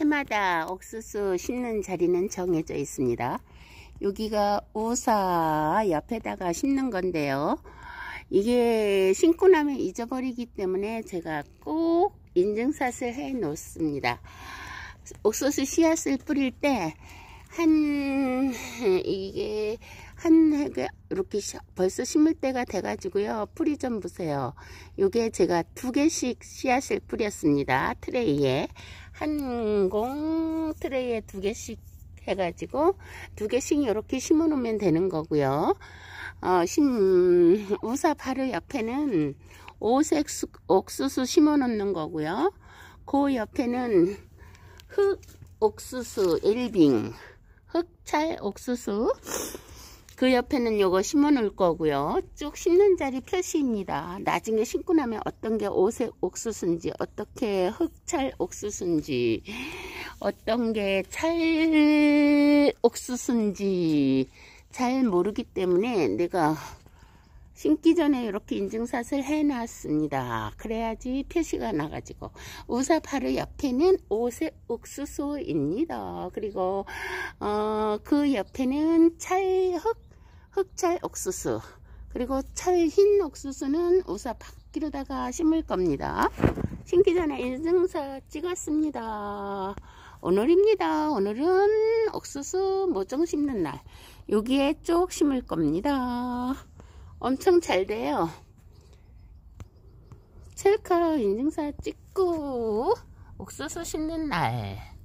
해마다 옥수수 심는 자리는 정해져 있습니다. 여기가 우사 옆에다가 심는 건데요. 이게 심고 나면 잊어버리기 때문에 제가 꼭 인증샷을 해 놓습니다. 옥수수 씨앗을 뿌릴 때 한 이게 한 획에 이렇게 벌써 심을 때가 돼가지고요. 뿌리 좀 보세요. 이게 제가 두 개씩 씨앗을 뿌렸습니다. 트레이에 한 공 트레이에 두 개씩 해가지고 두 개씩 이렇게 심어놓으면 되는 거고요. 어, 심 우사 바로 옆에는 오색 수, 옥수수 심어놓는 거고요. 그 옆에는 흑 옥수수 일빙 흑찰 옥수수 그 옆에는 요거 심어 놓을 거고요. 쭉 심는 자리 표시입니다. 나중에 심고 나면 어떤 게 오색 옥수수인지 어떻게 흑찰 옥수수인지 어떤 게 찰 옥수수인지 잘 모르기 때문에 내가 심기 전에 이렇게 인증샷을 해놨습니다. 그래야지 표시가 나가지고 우사 바로 옆에는 오색 옥수수입니다. 그리고 어, 그 옆에는 찰흑 흑찰 옥수수 그리고 찰 흰 옥수수는 우사 밖으로다가 심을 겁니다. 심기 전에 인증샷 찍었습니다. 오늘입니다. 오늘은 옥수수 모종 심는 날 여기에 쪽 심을 겁니다. 엄청 잘 돼요. 셀카로 인증샷 찍고 옥수수 심는 날